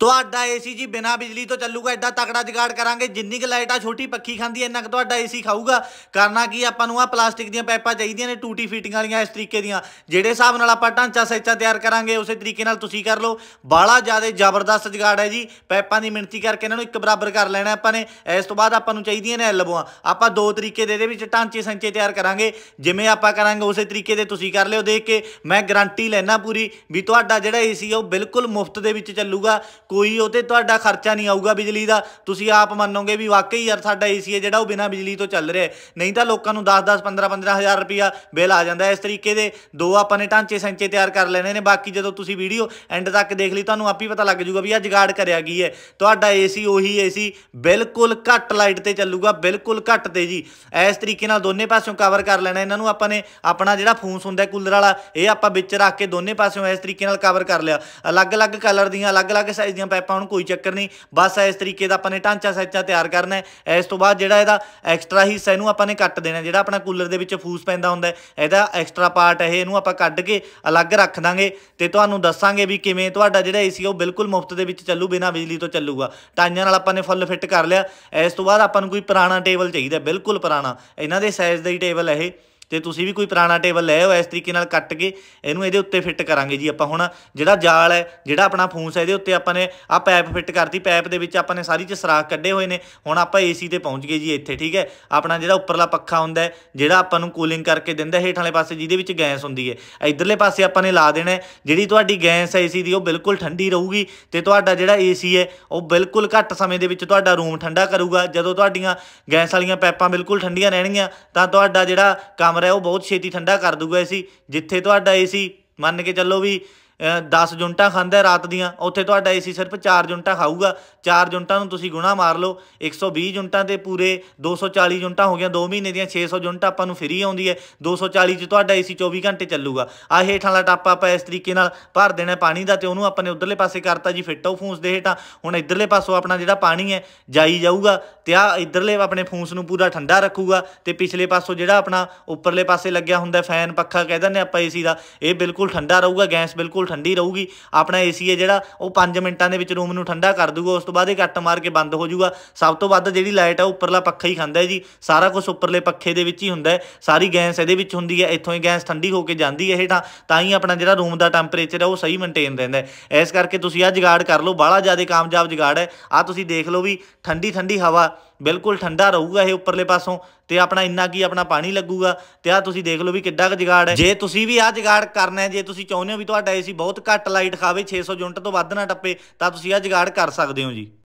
ਤੁਹਾਡਾ ਏਸੀ ਜੀ ਬਿਨਾ ਬਿਜਲੀ ਤੋਂ ਚੱਲੂਗਾ ਐਡਾ ਤਕੜਾ ਜਗਾੜ ਕਰਾਂਗੇ ਜਿੰਨੀ ਕਿ ਲਾਈਟ ਆ ਛੋਟੀ ਪੱਖੀ ਖਾਂਦੀ ਐਨਾ ਕਿ ਤੁਹਾਡਾ ਏਸੀ ਖਾਊਗਾ ਕਰਨਾ ਕੀ ਆਪਾਂ ਨੂੰ ਆ ਪਲਾਸਟਿਕ ਦੀਆਂ ਪਾਈਪਾਂ ਚਾਹੀਦੀਆਂ ਨੇ ਟੂਟੀ ਫਿਟਿੰਗ ਵਾਲੀਆਂ ਇਸ ਤਰੀਕੇ ਦੀਆਂ ਜਿਹੜੇ ਹਿਸਾਬ ਨਾਲ ਆਪਾਂ ਢਾਂਚਾ ਸੈਚਾ ਤਿਆਰ ਕਰਾਂਗੇ ਉਸੇ ਤਰੀਕੇ ਨਾਲ ਤੁਸੀਂ ਕਰ ਲਓ ਬਾਲਾ ਜ਼ਿਆਦਾ ਜ਼ਬਰਦਸਤ ਜਗਾੜ ਹੈ ਜੀ ਪਾਈਪਾਂ ਦੀ ਮਿਣਤੀ ਕਰਕੇ ਇਹਨਾਂ ਨੂੰ ਇੱਕ ਬਰਾਬਰ ਕਰ ਲੈਣਾ ਆਪਾਂ ਨੇ ਇਸ ਤੋਂ ਬਾਅਦ ਆਪਾਂ ਨੂੰ ਚਾਹੀਦੀਆਂ ਨੇ ਐਲਬੋਆਂ ਆਪਾਂ ਦੋ ਤਰੀਕੇ ਦੇ ਦੇ ਵਿੱਚ ਢਾਂਚੇ ਸੱਚੇ ਤਿਆਰ ਕਰਾਂਗੇ ਜਿਵੇਂ ਆਪਾਂ ਕਰਾਂਗੇ ਉਸੇ ਤਰੀਕੇ ਦੇ ਤੁਸੀਂ ਕਰ ਲਿਓ ਦੇਖ ਕੇ ਮੈਂ ਗਾਰੰਟੀ ਲੈਣਾ ਪੂਰੀ ਵੀ ਤੁਹਾਡਾ ਜਿਹੜਾ ਏਸੀ ਆ ਉਹ ਬਿਲਕੁਲ ਮੁਫਤ ਦੇ ਵਿੱਚ ਚੱਲੂਗਾ ਕੋਈ ਉਹ ਤੇ ਤੁਹਾਡਾ ਖਰਚਾ ਨਹੀਂ ਆਊਗਾ ਬਿਜਲੀ ਦਾ ਤੁਸੀਂ ਆਪ ਮੰਨੋਗੇ ਵੀ ਵਾਕਈ ਯਾਰ ਸਾਡਾ ਏਸੀ ਹੈ ਜਿਹੜਾ ਉਹ ਬਿਨਾਂ ਬਿਜਲੀ ਤੋਂ ਚੱਲ ਰਿਹਾ ਨਹੀਂ ਤਾਂ ਲੋਕਾਂ ਨੂੰ 10 10 15 15000 ਰੁਪਿਆ ਬਿੱਲ ਆ ਜਾਂਦਾ ਇਸ ਤਰੀਕੇ ਦੇ ਦੋ ਆਪਾਂ ਨੇ ਢਾਂਚੇ ਸੰਚੇ ਤਿਆਰ ਕਰ ਲੈਣੇ ਨੇ ਬਾਕੀ ਜਦੋਂ ਤੁਸੀਂ ਵੀਡੀਓ ਐਂਡ ਤੱਕ ਦੇਖ ਲਈ ਤੁਹਾਨੂੰ ਆਪ ਹੀ ਪਤਾ ਲੱਗ ਜਾਊਗਾ ਵੀ ਆ ਜਗਾੜ ਕਰਿਆ ਕੀ ਹੈ ਤੁਹਾਡਾ ਏਸੀ ਉਹੀ ਏਸੀ ਬਿਲਕੁਲ ਘੱਟ ਲਾਈਟ ਤੇ ਚੱਲੂਗਾ ਬਿਲਕੁਲ ਘੱਟ ਤੇ ਜੀ ਇਸ ਤਰੀਕੇ ਨਾਲ ਦੋਨੇ ਪਾਸਿਓਂ ਕਵਰ ਕਰ ਲੈਣਾ ਇਹਨਾਂ ਨੂੰ ਆਪਾਂ ਨੇ ਆਪਣਾ ਜਿਹੜਾ ਫੂਸ ਹੁੰਦਾ ਕੂਲਰ ਵਾਲਾ ਇਹ ਆਪਾਂ ਵਿੱਚ ਰੱਖ ਕੇ ਦੋਨੇ ਪਾਸਿਓਂ ਇਸ ਤਰੀਕੇ ਨਾਲ ਕਵਰ ਕਰ ਲਿਆ ਅਲੱਗ-ਅਲੱਗ ਕਲਰ ਦੀਆਂ ਅਲੱਗ-ਅਲੱਗ ਸਾਈਜ਼ ਦੀਆਂ ਪਾਈਪਾਂ ਉਹਨੂੰ ਕੋਈ ਚੱਕਰ ਨਹੀਂ ਬਸ ਇਸ ਤਰੀਕੇ ਦਾ ਆਪਾਂ ਨੇ ਢਾਂਚਾ ਸੱਚਾ ਤਿਆਰ ਕਰਨਾ ਹੈ ਇਸ ਤੋਂ ਬਾਅਦ ਜਿਹੜਾ ਇਹਦਾ ਐਕਸਟਰਾ ਹਿੱਸਾ ਇਹਨੂੰ ਆਪਾਂ ਨੇ ਕੱਟ ਦੇਣਾ ਜਿਹੜਾ ਆਪਣਾ ਕੂਲਰ ਦੇ ਵਿੱਚ ਫੂਸ ਪੈਂਦਾ ਹੁੰਦਾ ਇਹਦਾ ਐਕਸਟਰਾ ਪਾਰਟ ਇਹ ਇਹਨੂੰ ਆਪਾਂ ਕੱਢ ਕੇ ਅਲੱਗ ਰੱਖ ਦਾਂਗੇ ਤੇ ਤੁਹਾਨੂੰ ਦੱਸਾਂਗੇ ਵੀ ਕਿਵੇਂ ਤੁਹਾਡਾ ਜਿਹੜਾ ਏਸੀ ਉਹ ਬਿਲਕੁਲ ਮੁਫਤ ਦੇ ਵਿੱਚ ਚੱਲੂ ਬਿਨਾ ਬਿਜਲੀ ਤੋਂ ਚੱਲੂਗਾ ਟਾਈਆਂ ਨਾਲ ਆਪਾਂ ਨੇ ਫੁੱਲ ਫਿੱਟ ਕਰ ਲਿਆ ਇਸ ਤੋਂ ਬਾਅਦ ਆਪਾਂ ਨੂੰ ਕੋਈ ਪੁਰਾਣਾ ਟੇਬਲ ਚਾਹੀਦਾ ਬਿਲਕੁਲ ਪੁਰਾਣਾ ਇਹਨਾਂ ਦੇ ਸਾਈਜ਼ ਦਾ ਹੀ ਟੇਬਲ ਇਹ ਤੇ ਤੁਸੀਂ ਵੀ ਕੋਈ ਪੁਰਾਣਾ ਟੇਬਲ ਲੈ ਆਓ ਇਸ ਤਰੀਕੇ ਨਾਲ ਕੱਟ ਕੇ ਇਹਨੂੰ ਇਹਦੇ ਉੱਤੇ ਫਿੱਟ ਕਰਾਂਗੇ ਜੀ ਆਪਾਂ ਹੁਣ ਜਿਹੜਾ ਜਾਲ ਹੈ ਜਿਹੜਾ ਆਪਣਾ ਫੂਸ ਹੈ ਇਹਦੇ ਉੱਤੇ ਆਪਾਂ ਨੇ ਆ ਪਾਈਪ ਫਿੱਟ ਕਰਤੀ ਪਾਈਪ ਦੇ ਵਿੱਚ ਆਪਾਂ ਨੇ ਸਾਰੀ ਚ ਸਰਾਖ ਕੱਢੇ ਹੋਏ ਨੇ ਹੁਣ ਆਪਾਂ ਏਸੀ ਤੇ ਪਹੁੰਚ ਗਏ ਜੀ ਇੱਥੇ ਠੀਕ ਹੈ ਆਪਣਾ ਜਿਹੜਾ ਉੱਪਰਲਾ ਪੱਖਾ ਹੁੰਦਾ ਜਿਹੜਾ ਆਪਾਂ ਨੂੰ ਕੂਲਿੰਗ ਕਰਕੇ ਦਿੰਦਾ ਹੈ ਵਾਲੇ ਪਾਸੇ ਜਿਹਦੇ ਵਿੱਚ ਗੈਸ ਹੁੰਦੀ ਹੈ ਇਧਰਲੇ ਪਾਸੇ ਆਪਾਂ ਨੇ ਲਾ ਦੇਣਾ ਜਿਹੜੀ ਤੁਹਾਡੀ ਗੈਸ ਹੈ ਏਸੀ ਦੀ ਉਹ ਬਿਲਕੁਲ ਠੰਡੀ ਰਹੂਗੀ ਤੇ ਤੁਹਾਡਾ ਜਿਹੜਾ ਏਸੀ ਹੈ ਉਹ ਬਿਲਕੁਲ ਘੱਟ ਸਮੇਂ ਦੇ ਵਿੱਚ ਤੁਹਾਡਾ ਰੂਮ ਠੰਡਾ ਕਰੂਗਾ ਜਦੋਂ ਤੁਹਾਡੀਆਂ ਗੈਸ ਵਾਲੀਆਂ ਪਾਈਪਾਂ ਬਿਲਕੁਲ ਠੰਡੀਆਂ ਰਹਿਣਗੀਆਂ ਤਾਂ ਤੁਹਾਡਾ ਜਿਹੜਾ ਕਮ ਕਮਰਾ ਹੈ ਉਹ ਬਹੁਤ ਛੇਤੀ ਠੰਡਾ ਕਰ ਦੂਗਾ ਏਸੀ ਜਿੱਥੇ ਤੁਹਾਡਾ ਏਸੀ ਮੰਨ ਕੇ ਚੱਲੋ ਵੀ 10 ਜੁਨਟਾਂ ਖਾਂਦਾ ਰਾਤ ਦੀਆਂ ਉੱਥੇ ਤੁਹਾਡਾ ਏਸੀ ਸਿਰਫ 4 ਜੁਨਟਾਂ ਖਾਊਗਾ 4 ਜੁਨਟਾਂ ਨੂੰ ਤੁਸੀਂ ਗੁਣਾ ਮਾਰ ਲਓ 120 ਜੁਨਟਾਂ ਤੇ ਪੂਰੇ 240 ਜੁਨਟਾਂ ਹੋ ਗਈਆਂ 2 ਮਹੀਨੇ ਦੀਆਂ 600 ਜੁਨਟਾਂ ਆਪਾਂ ਨੂੰ ਫ੍ਰੀ ਆਉਂਦੀ ਹੈ 240 ਚ ਤੁਹਾਡਾ ਏਸੀ 24 ਘੰਟੇ ਚੱਲੂਗਾ ਆ ਹੇਠਾਂ ਵਾਲਾ ਟੱਪ ਆਪਾਂ ਇਸ ਤਰੀਕੇ ਨਾਲ ਭਰ ਦੇਣਾ ਪਾਣੀ ਦਾ ਤੇ ਉਹਨੂੰ ਆਪਾਂ ਨੇ ਉਧਰਲੇ ਪਾਸੇ ਕਰਤਾ ਜੀ ਫਿੱਟੋ ਫੂਸ ਦੇ ਹੇਠਾਂ ਹੁਣ ਇਧਰਲੇ ਪਾਸੋਂ ਆਪਣਾ ਜਿਹੜਾ ਪਾਣੀ ਹੈ ਜਾਈ ਜਾਊਗਾ ਤੇ ਆ ਇਧਰਲੇ ਆਪਣੇ ਫੂਸ ਨੂੰ ਪੂਰਾ ਠੰਡਾ ਰੱਖੂਗਾ ਤੇ ਪਿਛਲੇ ਪਾਸੋਂ ਜਿਹੜਾ ਆਪਣਾ ਉੱਪਰਲੇ ਪਾਸੇ ਲੱਗਿਆ ਹੁੰਦਾ ਫੈਨ ਪੱਖਾ ਕਹਿੰਦੇ ਨੇ ਆਪਾਂ ਏਸੀ ਦਾ ਇਹ ਬਿਲਕੁਲ ਠੰਡਾ ਰਹੂਗਾ ਗੈਸ ਬਿਲਕੁਲ ਠੰਡੀ ਰਹੂਗੀ ਆਪਣਾ ਏਸੀ ਹੈ ਜਿਹੜਾ ਉਹ 5 ਮਿੰਟਾਂ ਦੇ ਵਿੱਚ ਰੂਮ ਨੂੰ ਠੰਡਾ ਕਰ ਦੂਗਾ ਉਸ ਤੋਂ ਬਾਅਦ ਇਹ ਕੱਟ ਮਾਰ ਕੇ ਬੰਦ ਹੋ ਜਾਊਗਾ ਸਭ ਤੋਂ ਵੱਧ ਜਿਹੜੀ ਲਾਈਟ ਆ ਉੱਪਰਲਾ ਪੱਖਾ ਹੀ ਖਾਂਦਾ ਹੈ ਜੀ ਸਾਰਾ ਕੁਝ ਉੱਪਰਲੇ ਪੱਖੇ ਦੇ ਵਿੱਚ ਹੀ ਹੁੰਦਾ ਹੈ ਸਾਰੀ ਗੈਸ ਇਹਦੇ ਵਿੱਚ ਹੁੰਦੀ ਹੈ ਇੱਥੋਂ ਹੀ ਗੈਸ ਠੰਡੀ ਹੋ ਕੇ ਜਾਂਦੀ ਹੈ ਹੇਠਾਂ ਤਾਂ ਹੀ ਆਪਣਾ ਜਿਹੜਾ ਰੂਮ ਦਾ ਟੈਂਪਰੇਚਰ ਹੈ ਉਹ ਸਹੀ ਮੇਨਟੇਨ ਰਹਿੰਦਾ ਹੈ ਇਸ ਕਰਕੇ ਤੁਸੀਂ ਆ ਜਿਗਾੜ ਕਰ ਲਓ ਬਾਹਲਾ ਜ਼ਿਆਦਾ ਕਾਮਯਾਬ ਜਿਗਾੜ ਹੈ ਆ ਤੁਸੀਂ ਦੇਖ ਲਓ ਵੀ ਠੰਡੀ ਠੰਡੀ ਹਵਾ ਬਿਲਕੁਲ ਠੰਡਾ ਰਹੂਗਾ ਇਹ ਉੱਪਰਲੇ ਪਾਸੋਂ ਤੇ ਆਪਣਾ ਇੰਨਾ ਕੀ ਆਪਣਾ ਪਾਣੀ ਲੱਗੂਗਾ ਤੇ ਆ ਤੁਸੀਂ ਦੇਖ ਲਓ ਵੀ ਕਿੱਡਾ ਕੁ ਜਿਗਾੜ ਹੈ ਜੇ ਤੁਸੀਂ ਵੀ ਆ ਜਿਗਾੜ ਕਰਨਾ ਹੈ ਜੇ ਤੁਸੀਂ ਚਾਹੁੰਦੇ ਹੋ ਵੀ ਤੁਹਾਡਾ ਏਸੀ ਬਹੁਤ ਘੱਟ ਲਾਈਟ ਖਾਵੇ 600 ਯੂਨਿਟ ਤੋਂ ਵੱਧ ਨਾ ਟੱਪੇ ਤਾਂ ਤੁਸੀਂ ਆ ਜਿਗਾੜ ਕਰ ਸਕਦੇ ਹੋ ਜੀ